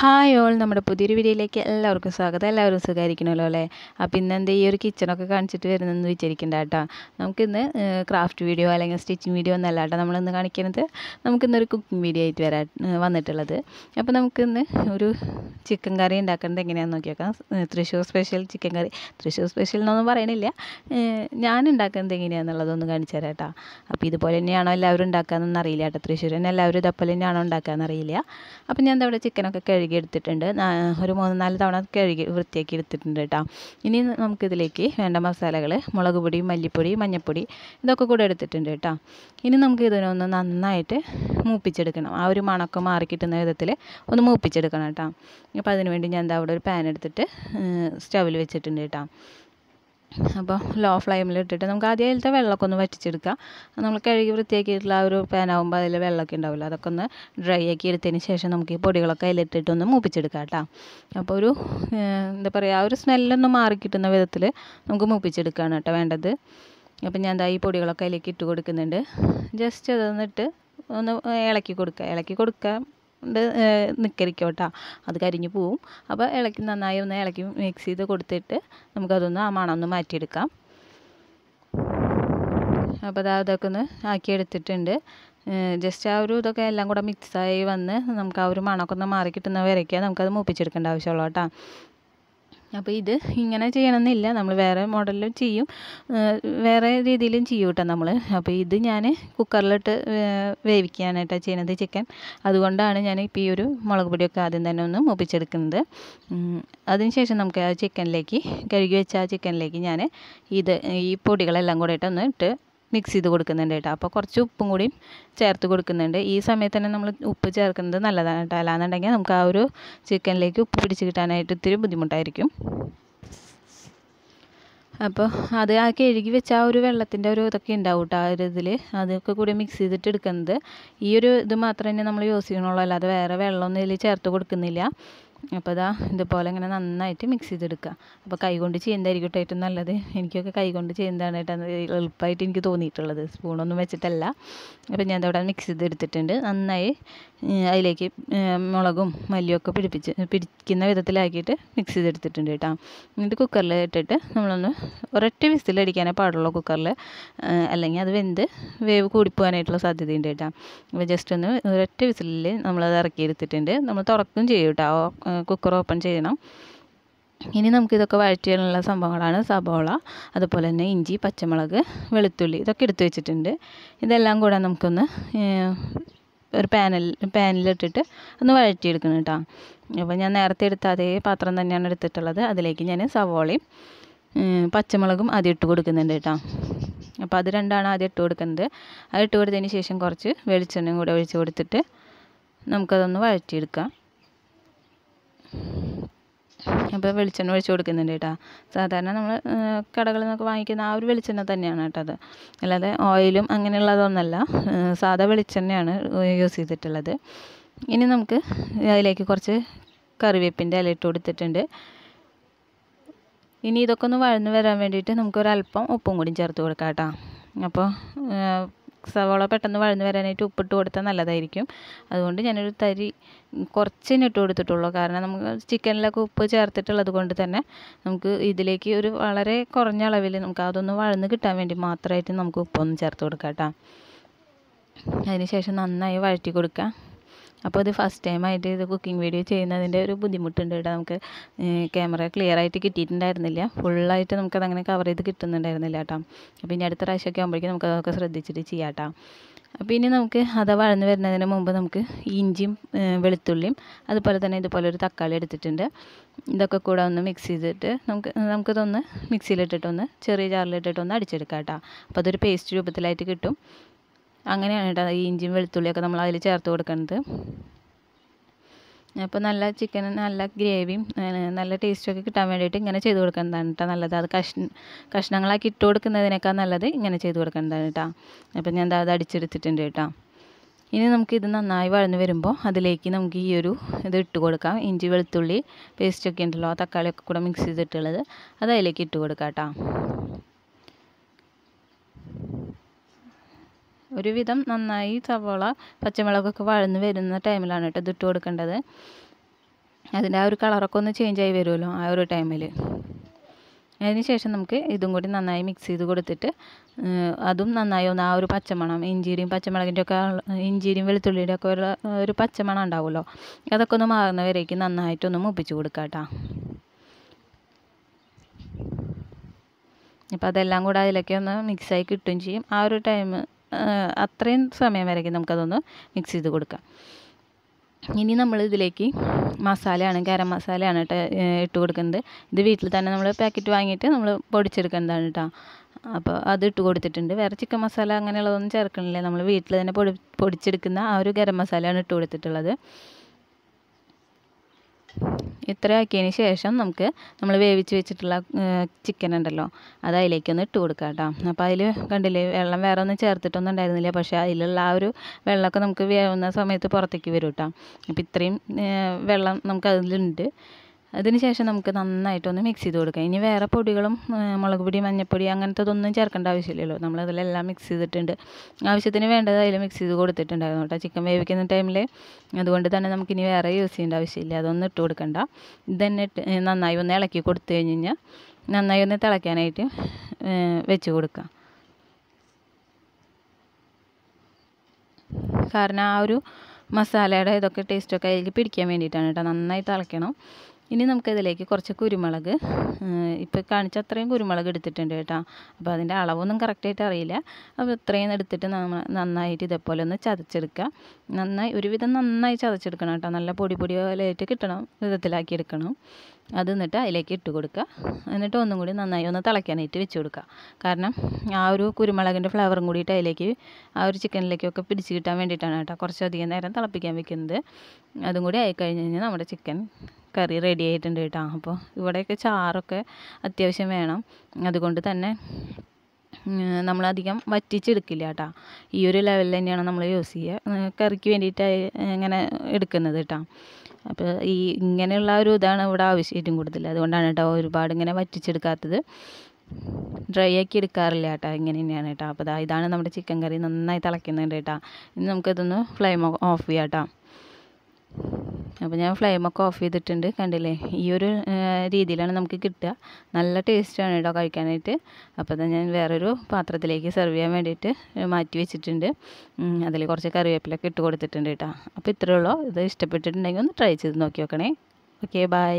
hi all നമ്മുടെ പുതിയൊരു വീഡിയോയിലേക്ക് എല്ലാവർക്കും സ്വാഗതം എല്ലാവരും സുഖമായിരിക്കണമല്ലോ അല്ലേ അപ്പോൾ ഇന്നെന്താ ഈ ഒരു കിച്ചണൊക്കെ കാണിച്ചിട്ട് വരുന്നതെന്ന് വിചാരിക്കണ്ട കേട്ടോ നമുക്കിന്ന് ക്രാഫ്റ്റ് വീഡിയോ അല്ലെങ്കിൽ സ്റ്റിച്ചിങ് വീഡിയോ ഒന്നല്ല കേട്ടോ നമ്മളിന്ന് കാണിക്കുന്നത് നമുക്കിന്നൊരു കുക്കിംഗ് വീഡിയോ ആയിട്ട് വരാ വന്നിട്ടുള്ളത് അപ്പോൾ നമുക്കിന്ന് ഒരു ചിക്കൻ കറി ഉണ്ടാക്കുന്നത് എങ്ങനെയാണെന്ന് നോക്കിയേക്കാം Thrissur special chicken curry Thrissur special എന്നൊന്നും പറയണില്ല ഞാൻ ഉണ്ടാക്കുന്നത് എങ്ങനെയാണെന്നുള്ളതൊന്ന് കാണിച്ചു തരാം കേട്ടോ അപ്പോൾ ഇതുപോലെ തന്നെയാണോ എല്ലാവരും ഉണ്ടാക്കാമെന്നൊന്നും അറിയില്ല കേട്ടോ തൃശ്ശൂർ തന്നെ എല്ലാവരും ഇതേപോലെ തന്നെയാണോ ഉണ്ടാക്കാമെന്നറിയില്ല അപ്പോൾ ഞാൻ എന്താ ഇവിടെ ചിക്കനൊക്കെ കഴുകി കഴുകി എടുത്തിട്ടുണ്ട് ഒരു മൂന്ന് നാല് തവണ കഴുകി വൃത്തിയാക്കി എടുത്തിട്ടുണ്ട് കേട്ടോ ഇനി നമുക്കിതിലേക്ക് വേണ്ട മസാലകൾ മുളക് പൊടി മല്ലിപ്പൊടി മഞ്ഞൾപ്പൊടി ഇതൊക്കെ കൂടെ എടുത്തിട്ടുണ്ട് കേട്ടോ ഇനി നമുക്ക് ഇതിനൊന്ന് നന്നായിട്ട് മൂപ്പിച്ചെടുക്കണം ആ ഒരു മണക്കം മാറി കിട്ടുന്ന വിധത്തിൽ ഒന്ന് മൂപ്പിച്ചെടുക്കണം കേട്ടോ അപ്പോൾ അതിനുവേണ്ടി ഞാൻ എന്താ അവിടെ ഒരു പാൻ എടുത്തിട്ട് സ്റ്റവിൽ വെച്ചിട്ടുണ്ട് കേട്ടോ അപ്പോൾ ലോ ഫ്ലെയിമിൽ ഇട്ടിട്ട് നമുക്ക് ആദ്യം അതിലത്തെ വെള്ളമൊക്കെ ഒന്ന് വറ്റിച്ചെടുക്കാം നമ്മൾ കഴുകി വൃത്തിയാക്കിയിട്ടുള്ള ആ ഒരു പാനാകുമ്പോൾ അതിൽ വെള്ളമൊക്കെ ഉണ്ടാവില്ല അതൊക്കെ ഒന്ന് ഡ്രൈ ആക്കി എടുത്തതിന് ശേഷം നമുക്ക് ഈ പൊടികളൊക്കെ അതിലിട്ടിട്ട് ഒന്ന് മൂപ്പിച്ചെടുക്കാം കേട്ടോ അപ്പോൾ ഒരു എന്താ പറയുക ആ ഒരു സ്മെല്ലൊന്നും മാറി കിട്ടുന്ന വിധത്തിൽ നമുക്ക് മൂപ്പിച്ചെടുക്കുകയാണ് കേട്ടോ വേണ്ടത് അപ്പം ഞാൻ ദാ ഈ പൊടികളൊക്കെ അതിലേക്ക് ഇട്ട് കൊടുക്കുന്നുണ്ട് ജസ്റ്റ് അതൊന്നിട്ട് ഒന്ന് ഇളക്കി കൊടുക്കുക ഇളക്കി കൊടുക്കുക കൊണ്ട് നിൽക്കരിക്കോട്ടോ അത് കരിഞ്ഞു പോവും അപ്പോൾ ഇളക്കി നന്നായി ഒന്ന് ഇളക്കി മിക്സ് ചെയ്ത് കൊടുത്തിട്ട് നമുക്കതൊന്ന് ആ മണം ഒന്ന് മാറ്റിയെടുക്കാം അപ്പോൾ അതാ അതൊക്കെ ഒന്ന് ആക്കിയെടുത്തിട്ടുണ്ട് ജസ്റ്റ് ആ ഒരു ഇതൊക്കെ എല്ലാം കൂടെ മിക്സായി വന്ന് നമുക്ക് ആ ഒരു മണമൊക്കെ ഒന്ന് മാറി കിട്ടുന്ന വരയ്ക്കുക നമുക്കത് മൂപ്പിച്ചെടുക്കേണ്ട ആവശ്യമുള്ളൂ കേട്ടോ അപ്പോൾ ഇത് ഇങ്ങനെ ചെയ്യണമെന്നില്ല നമ്മൾ വേറെ മോഡലിലും ചെയ്യും വേറെ രീതിയിലും ചെയ്യും കേട്ടോ നമ്മൾ അപ്പോൾ ഇത് ഞാൻ കുക്കറിലിട്ട് വേവിക്കുകയാണ് കേട്ടോ ചെയ്യുന്നത് ചിക്കൻ അതുകൊണ്ടാണ് ഞാൻ ഇപ്പോൾ ഈ ഒരു മുളക് പൊടിയൊക്കെ ആദ്യം തന്നെ ഒന്ന് മുപ്പിച്ചെടുക്കുന്നത് അതിനുശേഷം നമുക്ക് ആ ചിക്കനിലേക്ക് കഴുകി വെച്ച ആ ചിക്കനിലേക്ക് ഞാൻ ഇത് ഈ പൊടികളെല്ലാം കൂടെ ഒന്ന് ഇട്ട് മിക്സ് ചെയ്ത് കൊടുക്കുന്നുണ്ട് കേട്ടോ അപ്പോൾ കുറച്ച് ഉപ്പും കൂടിയും ചേർത്ത് കൊടുക്കുന്നുണ്ട് ഈ സമയത്ത് തന്നെ നമ്മൾ ഉപ്പ് ചേർക്കുന്നത് നല്ലതാണ് കേട്ടോ അല്ലാന്നുണ്ടെങ്കിൽ നമുക്ക് ആ ഒരു ചിക്കനിലേക്ക് ഉപ്പ് പിടിച്ച് കിട്ടാനായിട്ട് ഇത്തിരി ബുദ്ധിമുട്ടായിരിക്കും അപ്പോൾ അത് ആ കഴുകി വെച്ച ആ ഒരു വെള്ളത്തിൻ്റെ ഒരു ഇതൊക്കെ ഉണ്ടാവും കേട്ടോ ആ ഒരു ഇതിൽ അതൊക്കെ കൂടി മിക്സ് ചെയ്തിട്ട് എടുക്കുന്നത് ഈ ഒരു ഇത് മാത്രമേ നമ്മൾ യൂസ് ചെയ്യണുള്ളൂ അല്ലാതെ വേറെ വെള്ളമൊന്നും ഇതിൽ ചേർത്ത് കൊടുക്കുന്നില്ല അപ്പോൾ ഇതാ ഇതുപോലെ ഇങ്ങനെ നന്നായിട്ട് മിക്സ് ചെയ്തെടുക്കുക അപ്പോൾ കൈകൊണ്ട് ചെയ്യുന്നതായിരിക്കും ഏറ്റവും നല്ലത് എനിക്കൊക്കെ കൈകൊണ്ട് ചെയ്യുന്നതാണ് ഏറ്റവും എളുപ്പമായിട്ട് എനിക്ക് തോന്നിയിട്ടുള്ളത് സ്പൂണൊന്നും വെച്ചിട്ടല്ല അപ്പോൾ ഞാൻ അവിടെ മിക്സ് ചെയ്തെടുത്തിട്ടുണ്ട് നന്നായി അതിലേക്ക് മുളകും മല്ലിയൊക്കെ പിടിപ്പിച്ച് പിടിക്കുന്ന വിധത്തിലാക്കിയിട്ട് മിക്സ് ചെയ്തെടുത്തിട്ടുണ്ട് കേട്ടോ എന്നിട്ട് കുക്കറിൽ ഇട്ടിട്ട് നമ്മളൊന്ന് ഒരൊറ്റ വിസിലടിക്കാനേ പാടുള്ളൂ കുക്കറിൽ അല്ലെങ്കിൽ അത് വെന്ത് വേവ് കൂടിപ്പോകാനായിട്ടുള്ള സാധ്യതയുണ്ട് കേട്ടോ അപ്പോൾ ജസ്റ്റ് ഒന്ന് ഒരൊറ്റ വിസിലിൽ നമ്മളത് ഇറക്കിയെടുത്തിട്ടുണ്ട് നമ്മൾ തുറക്കും ചെയ്യും കേട്ടോ കുക്കർ ഓപ്പൺ ചെയ്യണം ഇനി നമുക്കിതൊക്കെ വഴറ്റിയുള്ള സംഭവങ്ങളാണ് സബോള അതുപോലെ തന്നെ ഇഞ്ചി പച്ചമുളക് വെളുത്തുള്ളി ഇതൊക്കെ എടുത്തു വെച്ചിട്ടുണ്ട് ഇതെല്ലാം കൂടെ നമുക്കൊന്ന് ഒരു പാനിൽ പാനിലിട്ടിട്ട് ഒന്ന് വഴറ്റിയെടുക്കണം കേട്ടോ അപ്പോൾ ഞാൻ നേരത്തെ എടുത്ത അതേ പാത്രം തന്നെയാണ് എടുത്തിട്ടുള്ളത് അതിലേക്ക് ഞാൻ സവോളയും പച്ചമുളകും ആദ്യം ഇട്ട് കൊടുക്കുന്നുണ്ട് കേട്ടോ അപ്പോൾ അത് രണ്ടാണ് ആദ്യം ഇട്ട് കൊടുക്കുന്നത് അത് ഇട്ട് കൊടുത്തതിന് ശേഷം കുറച്ച് വെളിച്ചെണ്ണയും കൂടെ ഒഴിച്ച് കൊടുത്തിട്ട് നമുക്കതൊന്ന് വഴറ്റിയെടുക്കാം അപ്പോൾ വെളിച്ചെണ്ണ ഒഴിച്ച് കൊടുക്കുന്നുണ്ട് കേട്ടോ സാധാരണ നമ്മൾ കടകളിൽ നിന്നൊക്കെ വാങ്ങിക്കുന്ന ആ ഒരു വെളിച്ചെണ്ണ തന്നെയാണ് കേട്ടോ അത് അല്ലാതെ ഓയിലും അങ്ങനെയുള്ളതൊന്നല്ല സാധാ വെളിച്ചെണ്ണയാണ് യൂസ് ചെയ്തിട്ടുള്ളത് ഇനി നമുക്ക് അതിലേക്ക് കുറച്ച് കറിവേപ്പിൻ്റെ ഇല ഇട്ട് കൊടുത്തിട്ടുണ്ട് ഇനി ഇതൊക്കെ ഒന്ന് വഴന്ന് വരാൻ വേണ്ടിയിട്ട് നമുക്കൊരൽപ്പം ഉപ്പും കൂടി ചേർത്ത് കൊടുക്കാം കേട്ടോ അപ്പോൾ സവാള പെട്ടെന്ന് വഴന്ന് വരാനായിട്ട് ഉപ്പിട്ട് കൊടുത്താൽ നല്ലതായിരിക്കും അതുകൊണ്ട് ഞാനൊരു തരി കുറച്ചേ ഇട്ട് കൊടുത്തിട്ടുള്ളൂ കാരണം നമുക്ക് ചിക്കനിലൊക്കെ ഉപ്പ് ചേർത്തിട്ടുള്ളത് കൊണ്ട് തന്നെ നമുക്ക് ഇതിലേക്ക് ഒരു വളരെ കുറഞ്ഞ അളവിൽ നമുക്ക് അതൊന്ന് വഴന്ന് കിട്ടാൻ വേണ്ടി മാത്രമായിട്ട് നമുക്ക് ഉപ്പൊന്നും ചേർത്ത് കൊടുക്കാം കേട്ടോ അതിന് ശേഷം നന്നായി വഴറ്റി കൊടുക്കുക അപ്പോൾ ഇത് ഫസ്റ്റ് ടൈമായിട്ട് ഇത് കുക്കിംഗ് വീഡിയോ ചെയ്യുന്നതിൻ്റെ ഒരു ബുദ്ധിമുട്ടുണ്ട് കേട്ടോ നമുക്ക് ക്യാമറ ക്ലിയർ ആയിട്ട് കിട്ടിയിട്ടുണ്ടായിരുന്നില്ല ഫുള്ളായിട്ട് നമുക്കത് അങ്ങനെ കവർ ചെയ്ത് കിട്ടുന്നുണ്ടായിരുന്നില്ല കേട്ടോ അപ്പോൾ ഇനി അടുത്ത പ്രാവശ്യമൊക്കെ ആകുമ്പോഴേക്കും നമുക്ക് അതൊക്കെ ശ്രദ്ധിച്ചിട്ട് ചെയ്യാം കേട്ടോ അപ്പോൾ ഇനി നമുക്ക് അത് വഴന്ന് വരുന്നതിന് മുമ്പ് നമുക്ക് ഇഞ്ചിയും വെളുത്തുള്ളിയും അതുപോലെ തന്നെ ഇതുപോലെ ഒരു തക്കാളി എടുത്തിട്ടുണ്ട് ഇതൊക്കെ കൂടെ ഒന്ന് മിക്സ് ചെയ്തിട്ട് നമുക്ക് നമുക്കിതൊന്ന് മിക്സിയിലിട്ടിട്ടൊന്ന് ചെറിയ ചാറിലിട്ടിട്ടൊന്ന് അടിച്ചെടുക്കാം കേട്ടോ അപ്പോൾ അതൊരു പേസ്റ്റ് രൂപത്തിലായിട്ട് കിട്ടും അങ്ങനെയാണ് കേട്ടോ ഈ ഇഞ്ചിയും വെളുത്തുള്ളിയൊക്കെ നമ്മൾ അതിൽ ചേർത്ത് കൊടുക്കുന്നത് അപ്പോൾ നല്ല ചിക്കൻ നല്ല ഗ്രേവിയും നല്ല ടേസ്റ്റൊക്കെ കിട്ടാൻ വേണ്ടിയിട്ട് ഇങ്ങനെ ചെയ്ത് കൊടുക്കുന്നതാണ് കേട്ടോ നല്ലത് അത് കഷ് കഷ്ണങ്ങളാക്കി ഇട്ട് കൊടുക്കുന്നതിനേക്കാൾ നല്ലത് ഇങ്ങനെ ചെയ്ത് കൊടുക്കേണ്ടതാണ് കേട്ടോ അപ്പോൾ ഞാൻ അത് അടിച്ചെടുത്തിട്ടുണ്ട് കേട്ടോ ഇനി നമുക്ക് ഇത് നന്നായി വഴന്ന് വരുമ്പോൾ അതിലേക്ക് നമുക്ക് ഈ ഒരു ഇത് ഇട്ട് കൊടുക്കാം ഇഞ്ചി വെളുത്തുള്ളി പേസ്റ്റൊക്കെ ഉണ്ടല്ലോ തക്കാളിയൊക്കെ കൂടെ മിക്സ് ചെയ്തിട്ടുള്ളത് അത് അതിലേക്ക് ഇട്ട് കൊടുക്കാം കേട്ടോ ഒരുവിധം നന്നായി സവോള പച്ചമുളകൊക്കെ വഴന്ന് വരുന്ന ടൈമിലാണ് കേട്ടോ ഇതിട്ട് കൊടുക്കേണ്ടത് അതിൻ്റെ ആ ഒരു കളറൊക്കെ ഒന്ന് ചേഞ്ച് ആയി വരുമല്ലോ ആ ഒരു ടൈമിൽ ശേഷം നമുക്ക് ഇതും കൂടി നന്നായി മിക്സ് ചെയ്ത് കൊടുത്തിട്ട് അതും നന്നായി ഒന്ന് ആ ഒരു പച്ചമണം ഇഞ്ചിരിയും പച്ചമുളകിൻ്റെ ഒക്കെ ഇഞ്ചിരിയും വെളുത്തുള്ളിയുടെ ഒക്കെ ഒരു ഒരു പച്ചമണം ഉണ്ടാവുമല്ലോ അതൊക്കെ ഒന്ന് മാറുന്നവരേക്ക് നന്നായിട്ടൊന്ന് മുപ്പിച്ച് കൊടുക്കുക കേട്ടോ അപ്പോൾ അതെല്ലാം കൂടെ അതിലൊക്കെ ഒന്ന് മിക്സായി കിട്ടുകയും ചെയ്യും ആ ഒരു ടൈം അത്രയും സമയം വരെയൊക്കെ നമുക്കതൊന്ന് മിക്സ് ചെയ്ത് കൊടുക്കാം ഇനി നമ്മൾ ഇതിലേക്ക് മസാലയാണ് ഗരം മസാലയാണ് കേട്ടോ ഇട്ട് കൊടുക്കുന്നത് ഇത് വീട്ടിൽ തന്നെ നമ്മൾ പാക്കറ്റ് വാങ്ങിയിട്ട് നമ്മൾ പൊടിച്ചെടുക്കുന്നതാണ് കേട്ടോ അപ്പോൾ അത് ഇട്ട് കൊടുത്തിട്ടുണ്ട് വേറെ ചിക്കൻ മസാല അങ്ങനെയുള്ളതൊന്നും ചേർക്കണില്ല നമ്മൾ വീട്ടിൽ തന്നെ പൊടി പൊടിച്ചെടുക്കുന്ന ആ ഒരു ഗരം മസാലയാണ് ഇട്ട് കൊടുത്തിട്ടുള്ളത് ഇത്രയാക്കിയതിന് ശേഷം നമുക്ക് നമ്മൾ വേവിച്ച് വെച്ചിട്ടുള്ള ചിക്കൻ ഉണ്ടല്ലോ അത് അതിലേക്കൊന്ന് ഇട്ട് കൊടുക്കുക കേട്ടോ അപ്പോൾ അതിൽ കണ്ടില്ലേ വെള്ളം വേറെ ഒന്നും ചേർത്തിട്ടൊന്നും ഉണ്ടായിരുന്നില്ല പക്ഷേ അതിലുള്ള ആ ഒരു വെള്ളമൊക്കെ നമുക്ക് വേവുന്ന സമയത്ത് പുറത്തേക്ക് വരും കേട്ടോ അപ്പോൾ ഇത്രയും വെള്ളം നമുക്ക് അതിലുണ്ട് അതിനുശേഷം നമുക്ക് നന്നായിട്ടൊന്ന് മിക്സ് ചെയ്ത് കൊടുക്കാം ഇനി വേറെ പൊടികളും മുളക് പൊടി മഞ്ഞൾപ്പൊടി അങ്ങനത്തതൊന്നും ചേർക്കേണ്ട ആവശ്യമില്ലല്ലോ നമ്മൾ അതിലെല്ലാം മിക്സ് ചെയ്തിട്ടുണ്ട് ആവശ്യത്തിന് വേണ്ടത് അതിൽ മിക്സ് ചെയ്ത് കൊടുത്തിട്ടുണ്ടായിരുന്നു കേട്ടോ ചിക്കൻ വേവിക്കുന്ന ടൈമിൽ അതുകൊണ്ട് തന്നെ നമുക്കിനി വേറെ യൂസ് ചെയ്യേണ്ട ആവശ്യമില്ല അതൊന്നും ഇട്ട് കൊടുക്കണ്ട ഇതന്നെ നന്നായി ഒന്ന് ഇളക്കി കൊടുത്തു കഴിഞ്ഞ് കഴിഞ്ഞാൽ നന്നായി ഒന്ന് തിളയ്ക്കാനായിട്ട് വെച്ച് കൊടുക്കാം കാരണം ആ ഒരു മസാലയുടെ ഇതൊക്കെ ടേസ്റ്റൊക്കെ അതിലേക്ക് പിടിക്കാൻ വേണ്ടിയിട്ടാണ് കേട്ടോ നന്നായി തിളയ്ക്കണം ഇനി നമുക്കിതിലേക്ക് കുറച്ച് കുരുമുളക് ഇപ്പോൾ കാണിച്ച അത്രയും കുരുമുളക് എടുത്തിട്ടുണ്ട് കേട്ടോ അപ്പോൾ അതിൻ്റെ അളവൊന്നും കറക്റ്റായിട്ട് അറിയില്ല അപ്പോൾ ഇത്രയും എടുത്തിട്ട് നന്നായിട്ട് ഇതേപോലെ ഒന്ന് ചതച്ചെടുക്കുക നന്നായി ഒരുവിധം നന്നായി ചതച്ചെടുക്കണം കേട്ടോ നല്ല പൊടി പൊടി ആയിട്ട് കിട്ടണം വിധത്തിലാക്കി എടുക്കണം അത് എന്നിട്ട് അതിലേക്ക് ഇട്ട് കൊടുക്കുക എന്നിട്ട് ഒന്നും കൂടി നന്നായി ഒന്ന് തിളയ്ക്കാനായിട്ട് വെച്ച് കൊടുക്കുക കാരണം ആ ഒരു കുരുമുളകിൻ്റെ ഫ്ലേവറും കൂടിയിട്ട് അതിലേക്ക് ആ ഒരു ചിക്കനിലേക്കൊക്കെ പിടിച്ച് കിട്ടാൻ വേണ്ടിയിട്ടാണ് കേട്ടോ കുറച്ചധികം നേരം തിളപ്പിക്കാൻ വെക്കുന്നത് അതും കൂടി ആയിക്കഴിഞ്ഞ് കഴിഞ്ഞാൽ നമ്മുടെ ചിക്കൻ കറി റെഡി ആയിട്ടുണ്ട് കേട്ടോ അപ്പോൾ ഇവിടെയൊക്കെ ചാറൊക്കെ അത്യാവശ്യം വേണം അതുകൊണ്ട് തന്നെ നമ്മളധികം വറ്റിച്ചെടുക്കില്ല കേട്ടോ ഈ ഒരു ലെവലിൽ തന്നെയാണ് നമ്മൾ യൂസ് ചെയ്യുക കറിക്ക് വേണ്ടിയിട്ട് ഇങ്ങനെ എടുക്കുന്നത് കേട്ടോ അപ്പോൾ ഈ ഇങ്ങനെയുള്ള ഒരു ഇതാണ് ഇവിടെ ആവശ്യം ഏറ്റവും കൂടുതൽ അതുകൊണ്ടാണ് കേട്ടോ ഒരുപാട് ഇങ്ങനെ വറ്റിച്ചെടുക്കാത്തത് ഡ്രൈ ആക്കി എടുക്കാറില്ല കേട്ടോ ഇങ്ങനെ തന്നെയാണ് കേട്ടോ അപ്പോൾ ഇതാണ് നമ്മുടെ ചിക്കൻ കറി നന്നായി തിളയ്ക്കുന്നുണ്ട് കേട്ടോ ഇനി നമുക്കിതൊന്ന് ഫ്ലെയിം ഓഫ് ചെയ്യാം കേട്ടോ അപ്പോൾ ഞാൻ ഫ്ലെയിമൊക്കെ ഓഫ് ചെയ്തിട്ടുണ്ട് കണ്ടില്ലേ ഈ ഒരു രീതിയിലാണ് നമുക്ക് കിട്ടുക നല്ല ടേസ്റ്റാണ് കേട്ടോ കഴിക്കാനായിട്ട് അപ്പോൾ തന്നെ ഞാൻ വേറൊരു പാത്രത്തിലേക്ക് സെർവ് ചെയ്യാൻ വേണ്ടിയിട്ട് മാറ്റി വെച്ചിട്ടുണ്ട് അതിൽ കുറച്ച് കറിവേപ്പിലൊക്കെ ഇട്ട് കൊടുത്തിട്ടുണ്ട് കേട്ടോ അപ്പോൾ ഇത്രയേ ഉള്ളൂ ഇത് ഇഷ്ടപ്പെട്ടിട്ടുണ്ടെങ്കിൽ ഒന്ന് ട്രൈ ചെയ്ത് നോക്കി നോക്കണേ ഓക്കെ ബൈ